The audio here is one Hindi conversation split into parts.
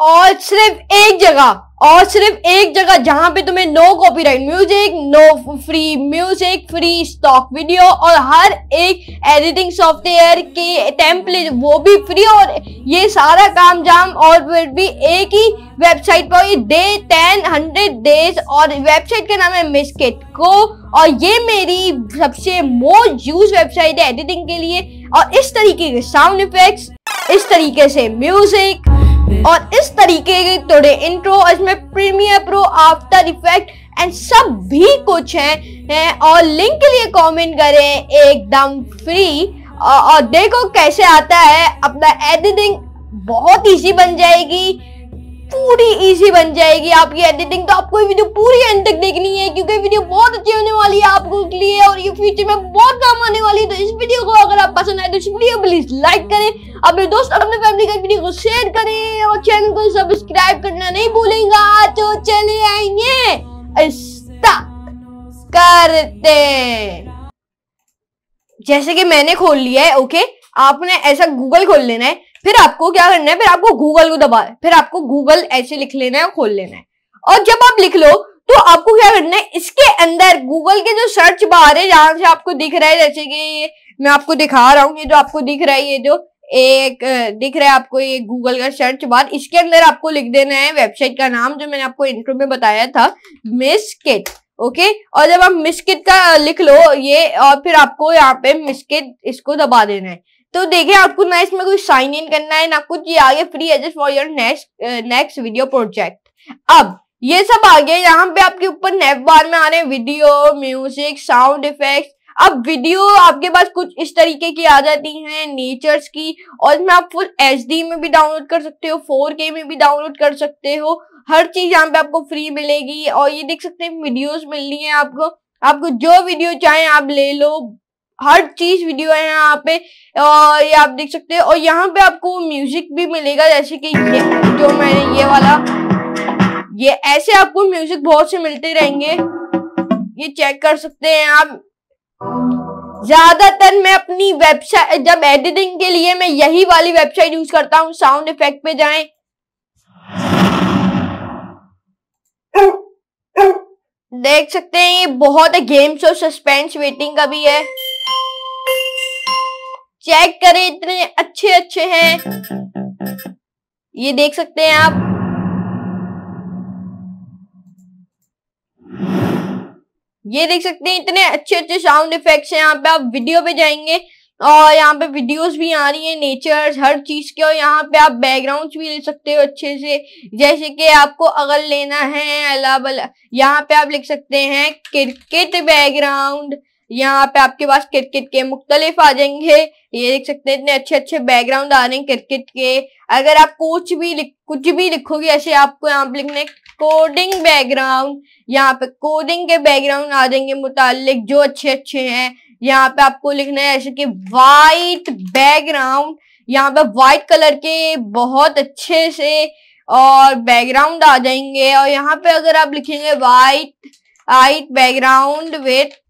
और सिर्फ एक जगह और सिर्फ एक जगह जहां पे तुम्हें no copyright music no free music free stock video और हर एक एडिटिंग सॉफ्टवेयर के टेम्पलेट वो भी फ्री और ये सारा काम जाम और फिर भी एक ही वेबसाइट पर डे टेन हंड्रेड डेज और वेबसाइट का नाम है मिसकेट को और ये मेरी सबसे मोस्ट यूज वेबसाइट है एडिटिंग के लिए और इस तरीके के साउंड इफेक्ट्स इस तरीके से म्यूजिक और इस तरीके के थोड़े इंट्रो इसमें premiere pro after effect and सब भी कुछ है, है और लिंक के लिए कमेंट करें एकदम फ्री और देखो कैसे आता है अपना एडिटिंग बहुत ईजी बन जाएगी पूरी इजी बन जाएगी आपकी एडिटिंग तो आपको ये वीडियो पूरी एंड तक देखनी है क्योंकि वीडियो बहुत अच्छी होने वाली है आपको के लिए और ये फ्यूचर में बहुत काम आने वाली है तो इस वीडियो को अगर आप पसंद आए तो इस वीडियो प्लीज लाइक करें अपने दोस्त और अपने फैमिली का वीडियो को शेयर करें और चैनल को सब्सक्राइब करना नहीं भूलेगा तो चले आएंगे करते जैसे कि मैंने खोल लिया है ओके आपने ऐसा गूगल खोल लेना है फिर आपको क्या करना है फिर आपको गूगल को दबा फिर आपको गूगल ऐसे लिख लेना है खोल लेना है और जब आप लिख लो तो आपको क्या करना है इसके अंदर गूगल के जो सर्च बार है जहां से आपको दिख रहा है जैसे कि मैं आपको दिखा रहा हूँ ये जो आपको दिख रहा है ये जो एक दिख रहा है आपको ये गूगल का सर्च बार इसके अंदर आपको लिख देना है वेबसाइट का नाम जो मैंने आपको इंटरव्यू में बताया था मिस किट ओके और जब आप मिस किट का लिख लो ये और फिर आपको यहाँ पे मिस किट इसको दबा देना है तो देखिए आपको ना इसमें कोई साइन इन करना है ना कुछ ये आगे फ्री है just for your next next video project अब ये सब आ गया यहाँ पे आपके ऊपर नेफ बार में आ रहे हैं वीडियो म्यूजिक साउंड इफेक्ट अब वीडियो आपके पास कुछ इस तरीके की आ जाती है नेचर्स की और इसमें आप फुल एच में भी डाउनलोड कर सकते हो फोर में भी डाउनलोड कर सकते हो हर चीज यहाँ पे आपको फ्री मिलेगी और ये देख सकते हैं वीडियोस मिल रही हैं आपको आपको जो वीडियो चाहे आप ले लो हर चीज वीडियो है यहाँ पे और ये आप देख सकते हैं और यहाँ पे आपको म्यूजिक भी मिलेगा जैसे कि ये जो मैंने ये वाला ये ऐसे आपको म्यूजिक बहुत से मिलते रहेंगे ये चेक कर सकते हैं आप ज्यादातर मैं अपनी वेबसाइट जब एडिटिंग के लिए मैं यही वाली वेबसाइट यूज करता हूँ साउंड इफेक्ट पे जाए देख सकते हैं ये बहुत है गेम्स और सस्पेंस वेटिंग का भी है चेक करें इतने अच्छे अच्छे हैं ये देख सकते हैं आप ये देख सकते हैं इतने अच्छे अच्छे साउंड इफेक्ट्स हैं यहाँ पे आप वीडियो पे जाएंगे और यहाँ पे वीडियोस भी आ रही है नेचर हर चीज के और यहाँ पे आप बैकग्राउंड्स भी ले सकते हो अच्छे से जैसे कि आपको अगर लेना है अलाबल यहाँ पे आप लिख सकते हैं क्रिकेट बैकग्राउंड यहाँ पे आपके पास क्रिकेट के मुख्तलिफ आ जाएंगे ये देख सकते हैं इतने अच्छे अच्छे बैकग्राउंड आ रहे हैं क्रिकेट के अगर आप कुछ भी कुछ भी लिखोगे ऐसे आपको यहाँ पे लिखने कोडिंग बैकग्राउंड यहाँ पे कोडिंग के बैकग्राउंड आ जाएंगे मुतालिक जो अच्छे अच्छे हैं यहाँ पे आपको लिखना है ऐसे कि वाइट बैकग्राउंड यहाँ पे वाइट कलर के बहुत अच्छे से और बैकग्राउंड आ जाएंगे और यहाँ पे अगर आप लिखेंगे white white background with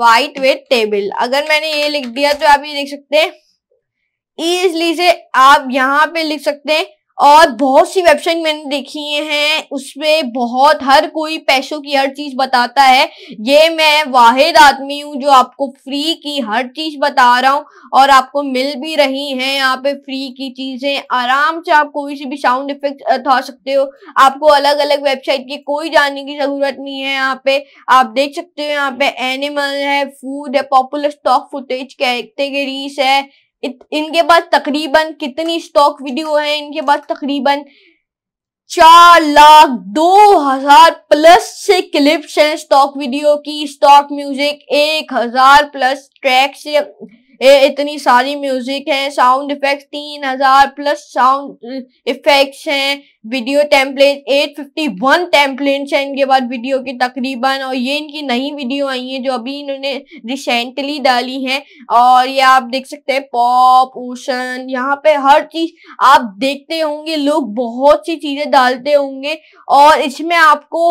white wet table अगर मैंने ये लिख दिया तो आप ये लिख सकते हैं ईजली से आप यहाँ पे लिख सकते हैं और बहुत सी वेबसाइट मैंने देखी हैं उसमें बहुत हर कोई पैसों की हर चीज बताता है ये मैं वाहिद आदमी हूँ जो आपको फ्री की हर चीज बता रहा हूँ और आपको मिल भी रही है यहाँ पे फ्री की चीजें आराम से आप कोई सी भी साउंड इफेक्ट उठा सकते हो आपको अलग अलग वेबसाइट की कोई जाने की जरूरत नहीं है यहाँ पे आप देख सकते हो यहाँ पे एनिमल है फूड है पॉपुलर स्टॉक फुटेज कैटेगरीज है इनके पास तकरीबन कितनी स्टॉक वीडियो है इनके पास तकरीबन चार लाख दो हजार प्लस से क्लिप्स हैं स्टॉक वीडियो की स्टॉक म्यूजिक एक हजार प्लस ट्रैक से इतनी सारी म्यूजिक है साउंड इफेक्ट तीन हजार प्लस साउंड इफेक्ट्स हैं video template eight fifty one templates हैं इनके बाद वीडियो की तकरीबन और ये इनकी नई वीडियो आई है जो अभी इन्होंने रिसेंटली डाली है और ये आप देख सकते हैं पॉप ओशन यहाँ पे हर चीज आप देखते होंगे लोग बहुत सी चीजें डालते होंगे और इसमें आपको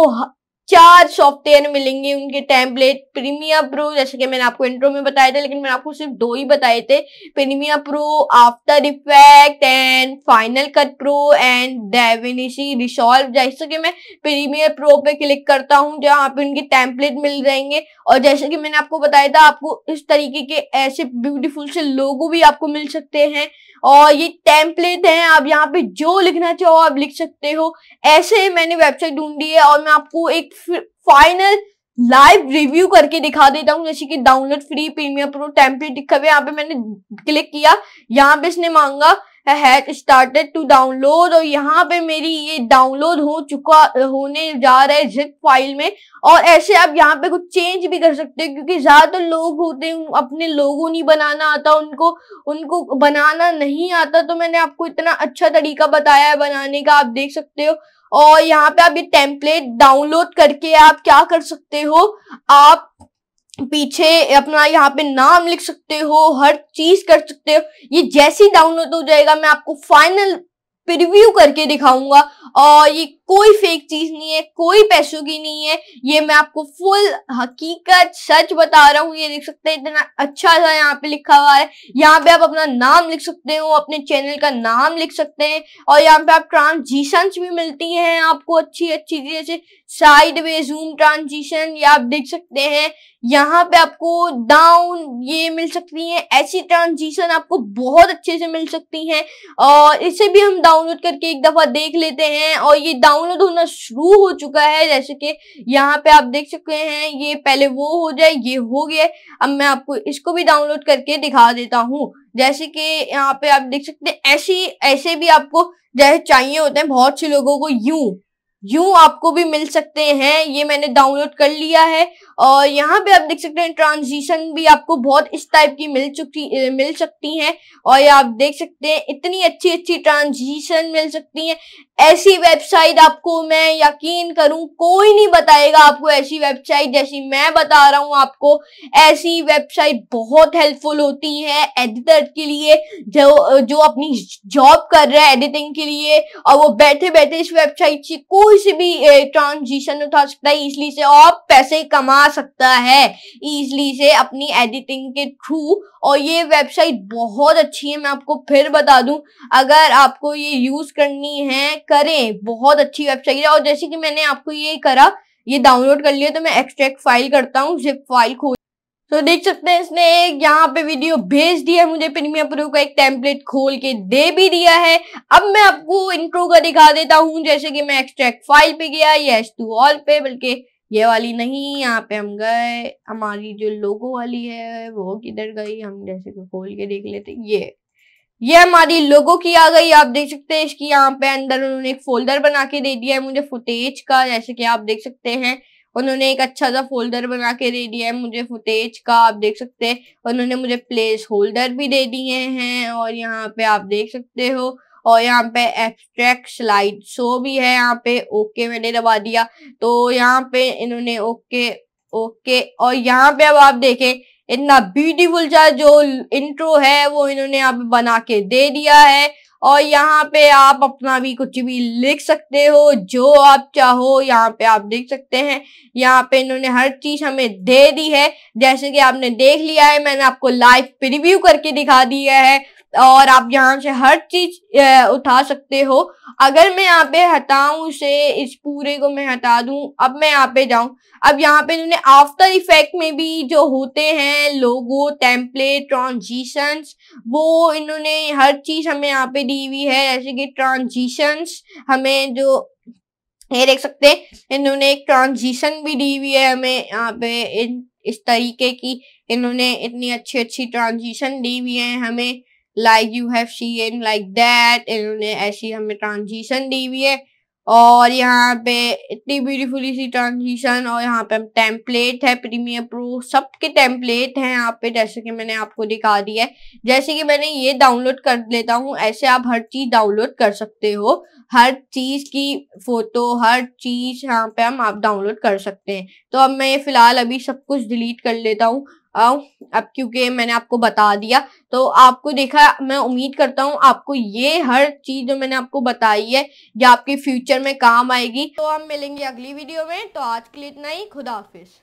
चार सॉफ्टवेयर मिलेंगे उनके टैबलेट प्रीमिया प्रो जैसे कि मैंने आपको इंट्रो में बताया था लेकिन मैंने आपको सिर्फ दो ही बताए थे premiere pro after effect and final cut pro and DaVinci Resolve जैसे कि मैं प्रीमियर प्रो पे क्लिक करता हूँ जहाँ पे उनके टैंपलेट मिल जाएंगे और जैसे कि मैंने आपको बताया था आपको इस तरीके के ऐसे ब्यूटीफुल से लोगो भी आपको मिल सकते हैं और ये टेम्पलेट हैं आप यहाँ पे जो लिखना चाहो आप लिख सकते हो ऐसे मैंने वेबसाइट ढूंढी है और मैं आपको एक फाइनल लाइव रिव्यू करके दिखा देता हूँ जैसे कि download free premium pro template लिखा हुआ यहाँ पे मैंने क्लिक किया यहाँ पे इसने मांगा हैक स्टार्टेड टू डाउनलोड और यहाँ पे मेरी ये डाउनलोड हो चुका होने जा रहा है जिप फाइल में और ऐसे आप यहाँ पे कुछ चेंज भी कर सकते हो क्योंकि ज्यादातर लोग होते हैं अपने लोगो नहीं बनाना आता उनको उनको बनाना नहीं आता तो मैंने आपको इतना अच्छा तरीका बताया है बनाने का आप देख सकते हो और यहाँ पे आप ये टेम्पलेट डाउनलोड करके आप क्या कर सकते हो आप पीछे अपना यहाँ पे नाम लिख सकते हो हर चीज कर सकते हो ये जैसे ही डाउनलोड हो जाएगा मैं आपको फाइनल प्रिव्यू करके दिखाऊंगा और ये कोई फेक चीज नहीं है कोई पैसों की नहीं है ये मैं आपको फुल हकीकत सच बता रहा हूँ ये देख सकते हैं इतना अच्छा सा यहाँ पे लिखा हुआ है यहाँ पे आप अपना नाम लिख सकते हो अपने चैनल का नाम लिख सकते हैं और यहाँ पे आप ट्रांसजिशंस भी मिलती हैं आपको अच्छी अच्छी जैसे साइड वे जूम ट्रांजिशन या आप देख सकते हैं यहाँ पे आपको डाउन ये मिल सकती हैं ऐसी ट्रांजिशन आपको बहुत अच्छे से मिल सकती हैं और इसे भी हम डाउनलोड करके एक दफ़ा देख लेते हैं और ये डाउनलोड होना शुरू हो चुका है जैसे कि यहाँ पे आप देख सकते हैं ये पहले वो हो जाए ये हो गया अब मैं आपको इसको भी डाउनलोड करके दिखा देता हूँ जैसे कि यहाँ पे आप देख सकते हैं ऐसी ऐसे भी आपको जैसे चाहिए होते हैं बहुत से लोगों को यूं यू आपको भी मिल सकते हैं ये मैंने डाउनलोड कर लिया है और यहाँ पे आप देख सकते हैं ट्रांजिशन भी आपको बहुत इस टाइप की मिल चुकी मिल सकती हैं और ये आप देख सकते हैं इतनी अच्छी अच्छी ट्रांजिशन मिल सकती हैं ऐसी वेबसाइट आपको मैं यकीन करूं कोई नहीं बताएगा आपको ऐसी वेबसाइट जैसी मैं बता रहा हूं आपको ऐसी वेबसाइट बहुत हेल्पफुल होती है एडिटर के लिए जो जो अपनी जॉब कर रहा है एडिटिंग के लिए और वो बैठे बैठे इस वेबसाइट से कोई से भी ट्रांजिशन उठा सकता है इसलिए से आप पैसे कमा सकता है ईजली से अपनी एडिटिंग के थ्रू और ये वेबसाइट बहुत अच्छी है मैं आपको फिर बता दूं अगर आपको ये यूज करनी है करें बहुत अच्छी वेबसाइट है और जैसे कि मैंने आपको ये करा ये डाउनलोड कर लिया तो मैं एक्सट्रैक्ट फाइल करता हूँ जिप फाइल खोल तो देख सकते हैं इसने एक यहाँ पे वीडियो भेज दिया है मुझे प्रीमियर प्रो का एक टेम्पलेट खोल के दे भी दिया है अब मैं आपको इंट्रो का दिखा देता हूँ जैसे कि मैं एक्सट्रैक्ट फाइल पे गया यश टू ऑल पे बल्कि ये वाली नहीं यहाँ पे हम गए हमारी जो लोगो वाली है वो किधर गई हम जैसे को खोल के देख लेते ये ये हमारी लोगो की आ गई आप देख सकते हैं इसकी यहाँ पे अंदर उन्होंने एक फोल्डर बना के दे दिया है मुझे फुटेज का जैसे कि आप देख सकते हैं उन्होंने एक अच्छा सा फोल्डर बना के दे दिया है मुझे फुटेज का आप देख सकते हैं उन्होंने मुझे प्लेस होल्डर भी दे दिए हैं और यहाँ पे आप देख सकते हो और यहाँ पे एक्सट्रैक्ट स्लाइड शो भी है यहाँ पे ओके मैंने दबा दिया तो यहाँ पे इन्होंने ओके ओके और यहाँ पे अब आप देखें इतना ब्यूटीफुल सा जो इंट्रो है वो इन्होंने यहाँ पे बना के दे दिया है और यहाँ पे आप अपना भी कुछ भी लिख सकते हो जो आप चाहो यहाँ पे आप देख सकते हैं यहाँ पे इन्होंने हर चीज हमें दे दी है जैसे कि आपने देख लिया है मैंने आपको लाइव प्रिव्यू करके दिखा दिया है और आप यहाँ से हर चीज उठा सकते हो अगर मैं यहाँ पे हटाऊ से इस पूरे को मैं हटा दू अब मैं यहाँ पे जाऊं अब यहाँ पे इन्होंने आफ्टर इफेक्ट में भी जो होते हैं लोगो टेम्पलेट ट्रांजिशंस वो इन्होंने हर चीज हमें यहाँ पे दी हुई है जैसे कि ट्रांजिशंस हमें जो ये देख सकते हैं इन्होंने एक ट्रांजिशन भी दी हुई है हमें यहाँ पे इस तरीके की इन्होंने इतनी अच्छी अच्छी ट्रांजिशन दी हुई है हमें like you have seen like that इन्होंने ऐसी हमें ट्रांजिशन दी हुई है और यहाँ पे इतनी ब्यूटीफुली सी ट्रांजिशन और यहाँ पे हम टेम्पलेट है प्रीमियर प्रो सबके टेम्पलेट हैं यहाँ पे जैसे कि मैंने आपको दिखा दिया है जैसे कि मैंने ये डाउनलोड कर लेता हूँ ऐसे आप हर चीज़ डाउनलोड कर सकते हो हर चीज़ की फ़ोटो हर चीज़ यहाँ पे हम आप डाउनलोड कर सकते हैं तो अब मैं ये फ़िलहाल अभी सब कुछ डिलीट कर लेता हूँ आओ अब क्योंकि मैंने आपको बता दिया तो आपको देखा मैं उम्मीद करता हूँ आपको ये हर चीज़ जो मैंने आपको बताई है जो आपके फ्यूचर में काम आएगी तो हम मिलेंगे अगली वीडियो में तो आज के लिए इतना ही खुदा हाफिज़